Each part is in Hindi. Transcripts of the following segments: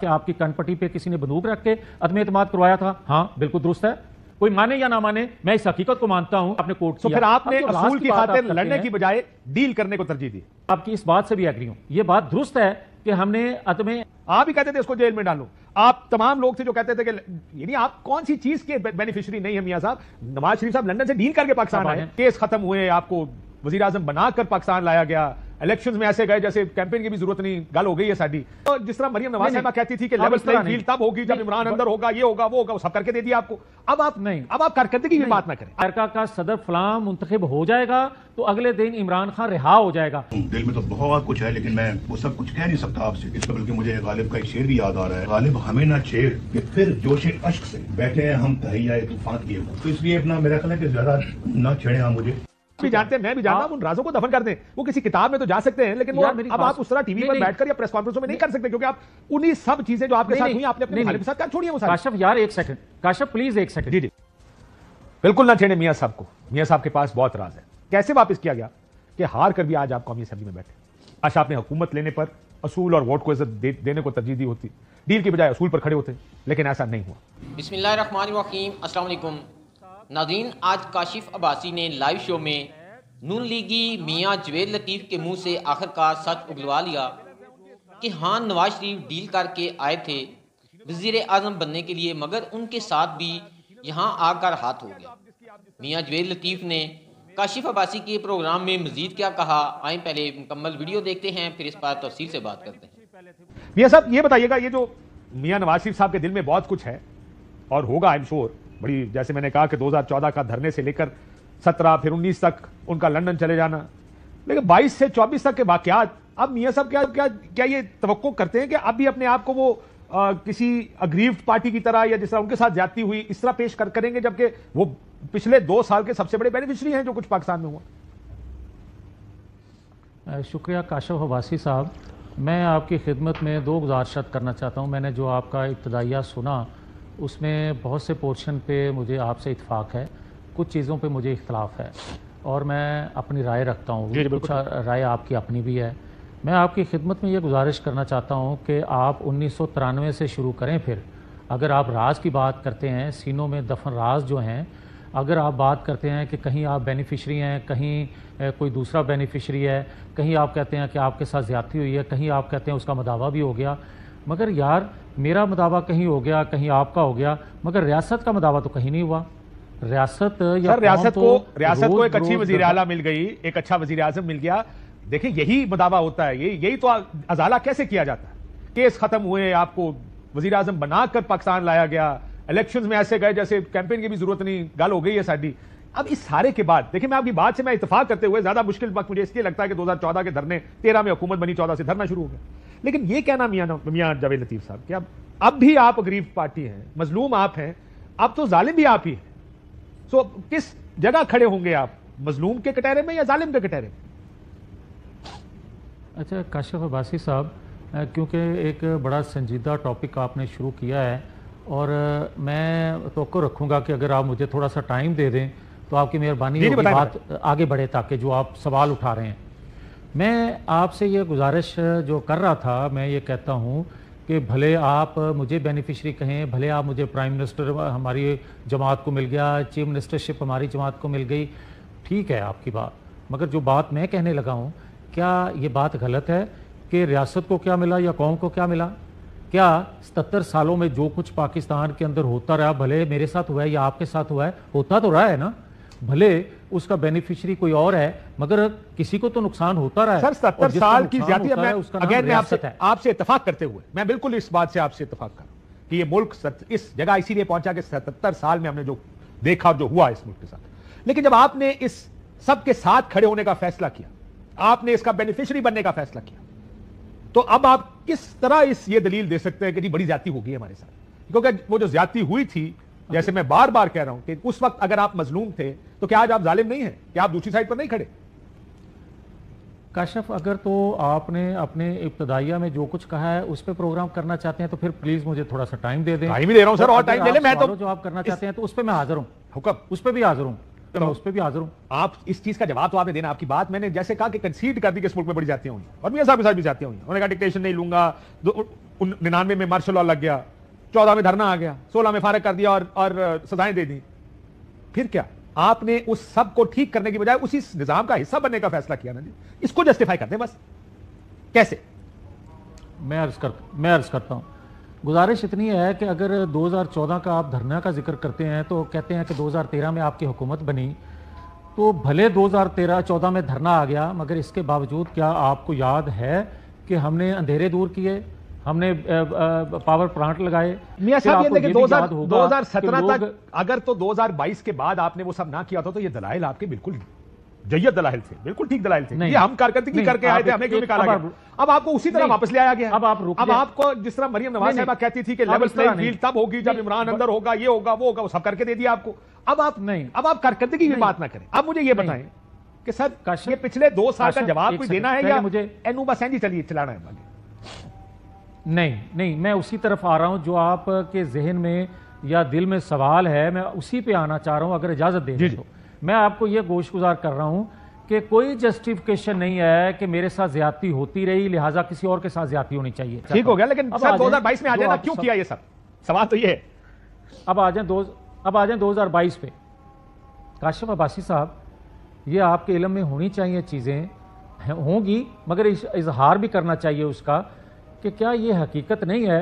कि आपकी कनपट्टी पे किसी ने बंदूक रख के अदम एतमाद करवाया था हाँ बिल्कुल दुरुस्त है कोई माने या ना माने मैं इस हकीकत को मानता हूं तो आपने कोर्ट से फिर आपने असूल की खातिर लड़ने की बजाय डील करने को तरजीह दी आपकी इस बात से भी एग्री हूं यह बात दुरुस्त है कि हमने अतमे आप ही कहते थे इसको जेल में डालो आप तमाम लोग थे जो कहते थे कि यानी आप कौन सी चीज के बेनिफिशियरी नहीं है मियाँ साहब नवाज शरीफ साहब लंदन से डील करके पाकिस्तान आए केस खत्म हुए आपको वजीर आजम बनाकर पाकिस्तान लाया गया इलेक्शंस में ऐसे गए जैसे कैंपेन की भी जरूरत नहीं गल हो गई है साड़ी तो जिस तरह मरियम नवाज साहबा कहती थी कि लेवल प्लेइंग फील्ड तब होगी जब इमरान अंदर होगा ये होगा वो होगा वो सब करके दे दिया आपको अब आप नहीं अब आप कारकर्दगी की बात ना करें अमेरिका का सदर फलाम मुंतखब हो जाएगा तो अगले दिन इमरान खान रिहा हो जाएगा दिल में तो बहुत कुछ है लेकिन मैं वो सब कुछ कह नहीं सकता आपसे इस बल्कि मुझे गालिब का एक शेर भी याद आ रहा है गालिब हमें ना छेड़ कि फिर जोश अश्क से बैठे हैं हम तहिया तूफान किए तो इसलिए अपना मेरा ख्याल है कि ज्यादा ना छेड़े हम मुझे भी जानते हैं मैं भी जानता हूं हाँ। उन राजों को दफन करते हैं वो किसी किताब में तो जा सकते हैं लेकिन अब आप उस तरह टीवी पर बैठकर या प्रेस कॉन्फ्रेंस में नहीं कर सकते क्योंकि आप उन्हीं सब चीजें जो आपके साथ हुई आपने अपने साथ कर छोड़िए काशफ यार एक सेकंड काशफ प्लीज एक सेकंड जी जी बिल्कुल ना छेड़े मियाँ साहब को मियाँ साहब के पास बहुत राज है कैसे वापस किया गया कि हार कर भी आज आप कौमी असेंबली में बैठे आज अच्छा, आपने हुकूमत लेने पर असूल और वोट को इज्जत दे, देने को तरजीह दी होती डील की बजाय असूल पर खड़े होते लेकिन ऐसा नहीं हुआ बिस्मिल्लाम नाजीन आज काशिफ अबासी ने लाइव शो में नून लीगी मियाँ जवेद लतीफ़ के मुंह से आखिरकार सच उगलवा लिया कि हाँ नवाज शरीफ डील करके आए थे वजीर अजम बनने के लिए मगर उनके साथ भी यहाँ आकर हाथ हो गया मियाँ जवेद लतीफ़ ने काशिफ अबासी के प्रोग्राम में मजीद क्या कहा आए पहले मुकम्मल वीडियो देखते हैं फिर इस बार तफसील से बात करते हैं मियाँ साहब ये बताइएगा ये जो मियाँ नवाज शरीफ साहब के दिल में बहुत कुछ है और होगा आई एम श्योर बड़ी जैसे मैंने कहा कि 2014 का धरने से लेकर 17 फिर 19 तक उनका लंदन चले जाना लेकिन 22 से 24 तक के वाकयात अब मियाँ साहब क्या क्या क्या ये तो करते हैं कि अब भी अपने आप को वो आ, किसी अग्रीव पार्टी की तरह या जिस तरह उनके साथ जाती हुई इस तरह पेश कर करेंगे जबकि वो पिछले दो साल के सबसे बड़े बेनिफिशरी हैं जो कुछ पाकिस्तान में हुआ शुक्रिया काशव हवासी साहब मैं आपकी खिदमत में दो गुजारशत करना चाहता हूँ मैंने जो आपका इब्तदाइया सुना उसमें बहुत से पोर्शन पे मुझे आपसे इतफाक़ है कुछ चीज़ों पे मुझे इख्तलाफ है और मैं अपनी राय रखता हूँ कुछ राय आपकी अपनी भी है मैं आपकी खिदमत में ये गुजारिश करना चाहता हूँ कि आप उन्नीस से शुरू करें फिर अगर आप राज की बात करते हैं सीनों में दफन राज जो हैं अगर आप बात करते हैं कि कहीं आप बेनिफिशरी हैं कहीं कोई दूसरा बेनिफिशरी है कहीं आप कहते हैं कि आपके साथ ज़्यादती हुई है कहीं आप कहते हैं उसका मदावा भी हो गया मगर यार मेरा मदावा कहीं हो गया कहीं आपका हो गया मगर रियासत का मदावा तो कहीं नहीं हुआ रियासत या रियासत तो को रियासत को एक अच्छी वजीर आला मिल गई एक अच्छा वजीर आजम मिल गया देखिए यही मदावा होता है ये यही तो अजाला कैसे किया जाता है केस खत्म हुए आपको वजीर आजम बनाकर पाकिस्तान लाया गया इलेक्शन में ऐसे गए जैसे कैंपेन की भी जरूरत नहीं गाल हो गई है साड़ी अब इस सारे के बाद देखिए मैं आपकी बात से मैं इतफाक करते हुए ज्यादा मुश्किल वक्त मुझे इसलिए लगता है कि 2014 के धरने 13 में हुकूमत बनी 14 से धरना शुरू हो गया लेकिन ये कहना मियाँ मियाँ जावेद लतीफ़ साहब कि अब अब भी आप गरीब पार्टी हैं मजलूम आप हैं अब तो जालिम भी आप ही हैं सो किस जगह खड़े होंगे आप मजलूम के कटहरे में या जालिम के कटहरे में अच्छा काशिफ अब्बासी साहब क्योंकि एक बड़ा संजीदा टॉपिक आपने शुरू किया है और मैं तो रखूँगा कि अगर आप मुझे थोड़ा सा टाइम दे दें तो आपकी मेहरबानी बात आगे बढ़े ताकि जो आप सवाल उठा रहे हैं मैं आपसे ये गुजारिश जो कर रहा था मैं ये कहता हूँ कि भले आप मुझे बेनिफिशरी कहें भले आप मुझे प्राइम मिनिस्टर हमारी जमात को मिल गया चीफ मिनिस्टरशिप हमारी जमात को मिल गई ठीक है आपकी बात मगर जो बात मैं कहने लगा हूँ क्या ये बात गलत है कि रियासत को क्या मिला या कौम को क्या मिला क्या सतर सालों में जो कुछ पाकिस्तान के अंदर होता रहा भले मेरे साथ हुआ है या आपके साथ हुआ है होता तो रहा है ना भले उसका बेनिफिशियरी कोई और है मगर किसी को तो नुकसान होता रहा है सर सत्तर साल की ज्यादा मैं अगेन मैं आपसे आपसे इतफाक करते हुए मैं बिल्कुल इस बात से आपसे इतफाक कर रहा हूं कि ये मुल्क सत, इस जगह इसीलिए पहुंचा कि सतहत्तर साल में हमने जो देखा जो हुआ इस मुल्क के साथ लेकिन जब आपने इस सबके साथ खड़े होने का फैसला किया आपने इसका बेनिफिशरी बनने का फैसला किया तो अब आप किस तरह इस ये दलील दे सकते हैं कि जी बड़ी ज्यादा होगी हमारे साथ क्योंकि वो जो ज्यादा हुई थी जैसे मैं बार बार कह रहा हूं कि उस वक्त अगर आप मजलूम थे तो क्या आज आप जालिम नहीं है क्या आप दूसरी साइड पर नहीं खड़े काशफ अगर तो आपने अपने इब्तदाइया में जो कुछ कहा है उस पर प्रोग्राम करना चाहते हैं तो फिर प्लीज मुझे थोड़ा सा टाइम दे दें टाइम ही दे रहा हूं सर और टाइम दे ले मैं तो जो आप करना चाहते हैं तो उस पर मैं हाजिर हूँ हुक्म उस पर भी हाजिर हूं तो उस पर भी हाजिर हूँ आप इस चीज का जवाब तो आपने देना आपकी बात मैंने जैसे कहा कि कंसीड कर दी कि मुल्क में बड़ी जाती हुई और मियाँ साहब के साथ भी जाती होंगी उन्होंने कहा डिक्टेशन नहीं लूंगा निन्यानवे में मार्शल लॉ लग गया चौदह में धरना आ गया सोलह में फारग कर दिया और और सजाएं दे दी फिर क्या आपने उस सब को ठीक करने की बजाय उसी निजाम का हिस्सा बनने का फैसला किया ना जी इसको जस्टिफाई करते दे बस कैसे मैं अर्ज कर मैं अर्ज करता हूं गुजारिश इतनी है कि अगर 2014 का आप धरना का जिक्र करते हैं तो कहते हैं कि 2013 में आपकी हुकूमत बनी तो भले 2013-14 में धरना आ गया मगर इसके बावजूद क्या आपको याद है कि हमने अंधेरे दूर किए हमने पावर प्लांट लगाए मियां साहब ये देखिए 2017 तक अगर तो 2022 के बाद आपने वो सब ना किया था तो ये दलाइल आपके बिल्कुल जय्यत दलाइल थे बिल्कुल ठीक दलाइल थे ये हम कारकर्दगी करके आए थे हमें क्यों निकाला गया अब आपको उसी तरह वापस ले आया गया अब आप अब आपको जिस तरह मरियम नवाज साहबा कहती थी कि लेवल प्लेइंग फील्ड तब होगी जब इमरान अंदर होगा ये होगा वो होगा वो सब करके दे दिया आपको अब आप नहीं अब आप कारकर्दगी की बात ना करें अब मुझे ये बताएं कि सर ये पिछले दो साल का जवाब कोई देना है या मुझे एनूबा सैन जी चलिए चलाना है नहीं नहीं मैं उसी तरफ आ रहा हूँ जो आपके जहन में या दिल में सवाल है मैं उसी पे आना चाह रहा हूँ अगर इजाज़त दे तो मैं आपको यह गोश गुजार कर रहा हूँ कि कोई जस्टिफिकेशन नहीं है कि मेरे साथ ज्यादती होती रही लिहाजा किसी और के साथ ज्यादती होनी चाहिए ठीक हो गया लेकिन सर 2022 में आ जाए तो क्यों किया ये सब सवाल तो ये है अब आ जाए दो अब आ जाए बाईस पे काशिफ अब्बासी साहब ये आपके इलम में होनी चाहिए चीज़ें होंगी मगर इजहार भी करना चाहिए उसका कि क्या ये हकीकत नहीं है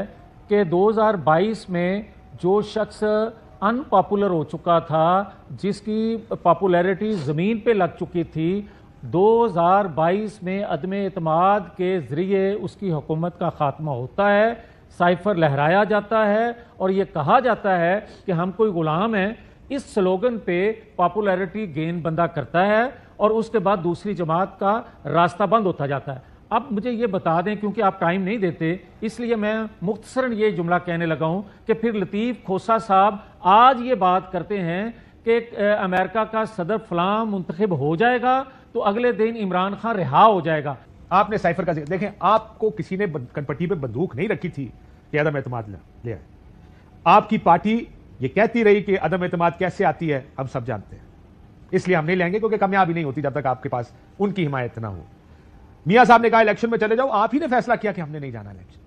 कि 2022 में जो शख्स अनपॉपुलर हो चुका था जिसकी पॉपुलैरिटी ज़मीन पे लग चुकी थी 2022 में अदम अतमाद के ज़रिए उसकी हुकूमत का ख़ात्मा होता है साइफर लहराया जाता है और ये कहा जाता है कि हम कोई ग़ुलाम हैं इस स्लोगन पे पॉपुलैरिटी गेन बंदा करता है और उसके बाद दूसरी जमात का रास्ता बंद होता जाता है अब मुझे ये बता दें क्योंकि आप टाइम नहीं देते इसलिए मैं मुख्तसरन ये जुमला कहने लगा हूँ कि फिर लतीफ़ खोसा साहब आज ये बात करते हैं कि अमेरिका का सदर फलाम मुंतखब हो जाएगा तो अगले दिन इमरान खान रिहा हो जाएगा आपने साइफर का देखें आपको किसी ने कनपट्टी पर बंदूक नहीं रखी थी कि अदम एतम ले आए आपकी पार्टी ये कहती रही कि अदम एतम कैसे आती है हम सब जानते हैं इसलिए हम नहीं लेंगे क्योंकि कामयाबी नहीं होती जब तक आपके पास उनकी हिमायत ना हो मियाँ साहब ने कहा इलेक्शन में चले जाओ आप ही ने फैसला किया कि हमने नहीं जाना इलेक्शन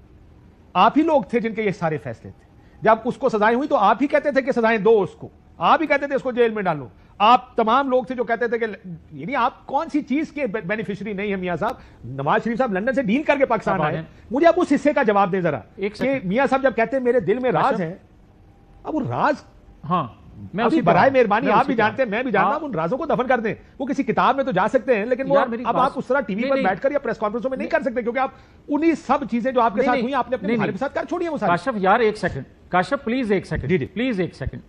आप ही लोग थे जिनके ये सारे फैसले थे जब उसको सजाएं हुई तो आप ही कहते थे कि सजाएं दो उसको आप ही कहते थे उसको जेल में डालो आप तमाम लोग थे जो कहते थे कि यानी आप कौन सी चीज के बेनिफिशियरी नहीं है मियाँ साहब नवाज शरीफ साहब लंदन से डील करके पाकिस्तान आए मुझे आप उस हिस्से का जवाब दें जरा मियाँ साहब जब कहते हैं मेरे दिल में अच्छा। राज है अब वो राज हाँ मैं अभी बरए मेहरबानी आप भी जानते हैं मैं भी जानता हाँ। हूं उन राजों को दफन कर दें वो किसी किताब में तो जा सकते हैं लेकिन वो अब आप उस तरह टीवी पर बैठकर या प्रेस कॉन्फ्रेंसों में नहीं कर सकते क्योंकि आप उन्हीं सब चीजें जो आपके साथ हुई आपने अपने साथ कर छोड़िए वो काशफ यार एक सेकंड काशफ प्लीज एक सेकंड जी जी प्लीज एक सेकंड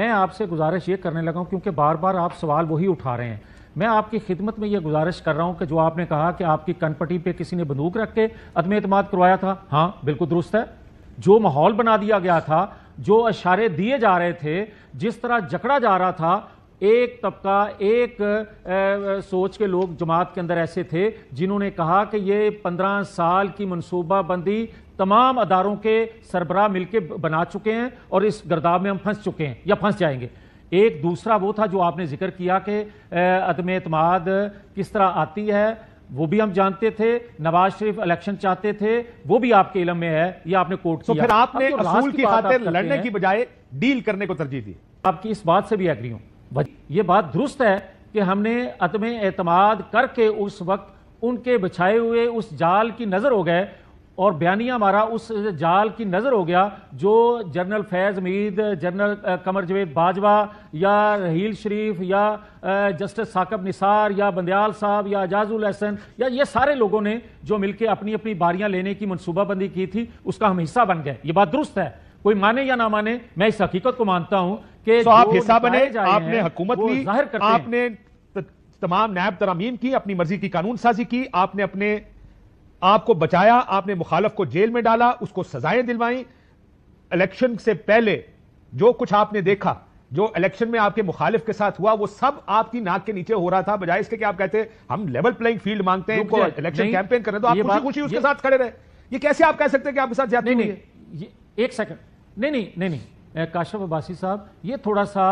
मैं आपसे गुजारिश ये करने लगा हूं क्योंकि बार बार आप सवाल वही उठा रहे हैं मैं आपकी खिदमत में यह गुजारिश कर रहा हूं कि जो आपने कहा कि आपकी कनपटी पे किसी ने बंदूक रख के अदम एतम करवाया था हाँ बिल्कुल दुरुस्त है जो माहौल बना दिया गया था जो इशारे दिए जा रहे थे जिस तरह जकड़ा जा रहा था एक तबका एक ए, सोच के लोग जमात के अंदर ऐसे थे जिन्होंने कहा कि ये पंद्रह साल की मनसूबाबंदी तमाम अदारों के सरबराह के बना चुके हैं और इस गर्दाब में हम फंस चुके हैं या फंस जाएंगे एक दूसरा वो था जो आपने जिक्र किया कि अदम अतमाद किस तरह आती है वो भी हम जानते थे नवाज शरीफ इलेक्शन चाहते थे वो भी आपके इलम में है ये आपने कोर्ट तो फिर आपने तो रसूल की खातिर लड़ने की बजाय डील करने को तरजीह दी आपकी इस बात से भी एग्री हूं ये बात दुरुस्त है कि हमने अदम एतमाद करके उस वक्त उनके बिछाए हुए उस जाल की नजर हो गए और बयानिया हमारा उस जाल की नज़र हो गया जो जनरल फैज़ मीद जनरल कमर जवेद बाजवा या रहील शरीफ या जस्टिस साकब निसार या बंदयाल साहब या एजाजुल हसन या ये सारे लोगों ने जो मिलकर अपनी अपनी बारियां लेने की मनसूबाबंदी की थी उसका हम हिस्सा बन गए ये बात दुरुस्त है कोई माने या ना माने मैं इस हकीकत को मानता हूं कि so आप हिस्सा बने आपने हुकूमत ली आपने तमाम नायब तरामीम की अपनी मर्जी की कानून साजी की आपने अपने आपको बचाया आपने मुखालफ को जेल में डाला उसको सजाएं दिलवाई इलेक्शन से पहले जो कुछ आपने देखा जो इलेक्शन में आपके मुखालिफ के साथ हुआ वो सब आपकी नाक के नीचे हो रहा था बजाय इसके कि आप कहते हम लेवल प्लेइंग फील्ड मांगते हैं इलेक्शन कैंपेन रहे तो आप खुशी खुशी उसके साथ खड़े रहे ये कैसे आप कह सकते हैं कि आपके साथ जाते नहीं, नहीं ये एक सेकंड नहीं नहीं नहीं नहीं काशव अब्बासी साहब ये थोड़ा सा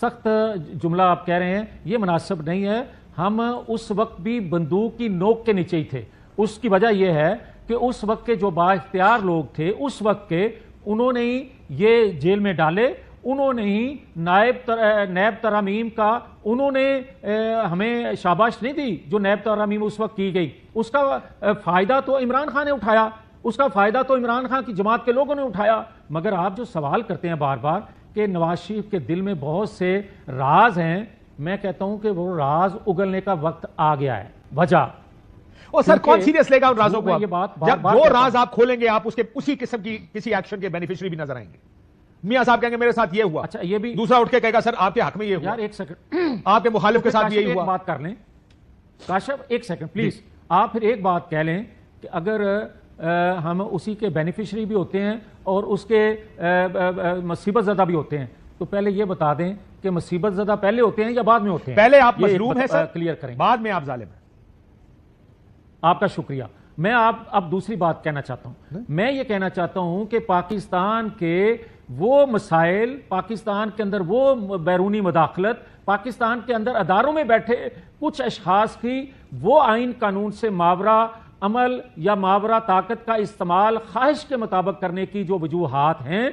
सख्त जुमला आप कह रहे हैं ये मुनासिब नहीं है हम उस वक्त भी बंदूक की नोक के नीचे ही थे उसकी वजह यह है कि उस वक्त के जो बाख्तियार लोग थे उस वक्त के उन्होंने ही ये जेल में डाले उन्होंने ही नायब तर, नैब तरामीम का उन्होंने हमें शाबाश नहीं दी जो नैब तरामीम उस वक्त की गई उसका फ़ायदा तो इमरान खान ने उठाया उसका फ़ायदा तो इमरान खान की जमात के लोगों ने उठाया मगर आप जो सवाल करते हैं बार बार कि नवाज शरीफ के दिल में बहुत से राज हैं मैं कहता हूं कि वो राज उगलने का वक्त आ गया है वजह और सर कौन सीरियस लेगा उन राजों को ये बात बार, जब बार वो राज आप खोलेंगे आप उसके उसी किस्म की किसी एक्शन के बेनिफिशियरी भी नजर आएंगे मियाँ साहब कहेंगे मेरे साथ ये हुआ अच्छा ये भी दूसरा उठ के कहेगा सर आपके हक में ये हुआ यार एक सेकंड आपके मुखालिफ के साथ यही हुआ बात कर लें काशफ एक सेकंड प्लीज आप फिर एक बात कह लें कि अगर हम उसी के बेनिफिशरी भी होते हैं और उसके मुसीबत ज़्यादा भी होते हैं तो पहले ये बता दें कि मुसीबत ज़्यादा पहले होते हैं या बाद में होते हैं पहले आप मजलूम है सर क्लियर करें बाद में आप जालिम आपका शुक्रिया मैं आप अब दूसरी बात कहना चाहता हूं मैं ये कहना चाहता हूं कि पाकिस्तान के वो मसाइल पाकिस्तान के अंदर वो बैरूनी मदाखलत पाकिस्तान के अंदर अदारों में बैठे कुछ अशास की वो आइन कानून से मावरा अमल या मावरा ताकत का इस्तेमाल ख्वाहिश के मुताबिक करने की जो वजूहत हैं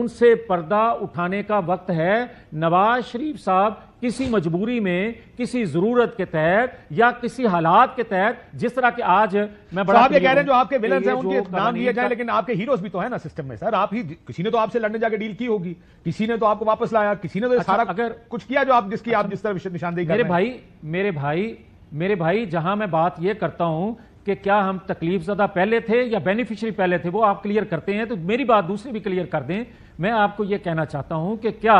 उनसे पर्दा उठाने का वक्त है नवाज शरीफ साहब किसी मजबूरी में किसी जरूरत के तहत या किसी हालात के तहत जिस तरह के आज मैं बड़ा तो आप ये कह रहे हैं जो आपके विलन है उनके नाम लिए जाए लेकिन आपके हीरोज भी तो है ना सिस्टम में सर आप ही किसी ने तो आपसे लड़ने जाकर डील की होगी किसी ने तो आपको वापस लाया किसी ने तो अच्छा, सारा अगर कुछ किया जो आप जिसकी आप अच्छा, जिस तरह निशानदेही मेरे भाई मेरे भाई मेरे भाई जहां मैं बात यह करता हूं कि क्या हम तकलीफ ज़्यादा पहले थे या बेनिफिशियरी पहले थे वो आप क्लियर करते हैं तो मेरी बात दूसरी भी क्लियर कर दें मैं आपको यह कहना चाहता हूं कि क्या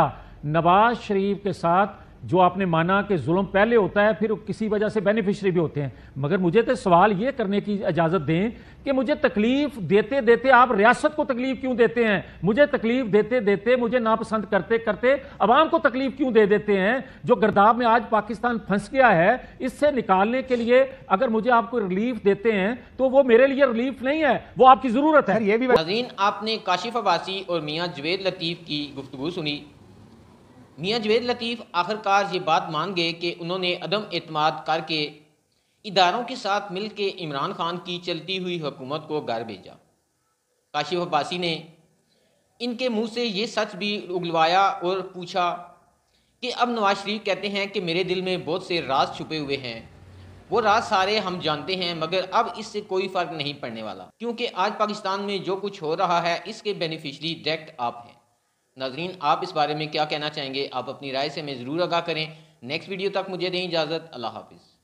नवाज शरीफ के साथ जो आपने माना कि जुल्म पहले होता है फिर किसी वजह से बेनिफिशरी भी होते हैं मगर मुझे तो सवाल ये करने की इजाज़त दें कि मुझे तकलीफ देते देते आप रियासत को तकलीफ क्यों देते हैं मुझे तकलीफ देते देते मुझे नापसंद करते करते अवाम को तकलीफ क्यों दे देते हैं जो गर्दाब में आज पाकिस्तान फंस गया है इससे निकालने के लिए अगर मुझे आपको रिलीफ देते हैं तो वो मेरे लिए रिलीफ नहीं है वो आपकी ज़रूरत है ये भी आपने काशिफ अबासी और मियाँ जवेद लतीफ़ की गुफ्तु सुनी मियाँ जवेद लतीफ़ आखिरकार ये बात मान गए कि उन्होंने अदम अतमाद करके इदारों के साथ मिल के इमरान खान की चलती हुई हुकूमत को घर भेजा काशिफ अब्बासी ने इनके मुँह से ये सच भी उगलवाया और पूछा कि अब नवाज शरीफ कहते हैं कि मेरे दिल में बहुत से राज छुपे हुए हैं वो राज सारे हम जानते हैं मगर अब इससे कोई फ़र्क नहीं पड़ने वाला क्योंकि आज पाकिस्तान में जो कुछ हो रहा है इसके बेनिफिशरी डायरेक्ट आप हैं नाजरीन आप इस बारे में क्या कहना चाहेंगे आप अपनी राय से हमें ज़रूर आगाह करें नेक्स्ट वीडियो तक मुझे दें इजाज़त अल्लाह हाफिज़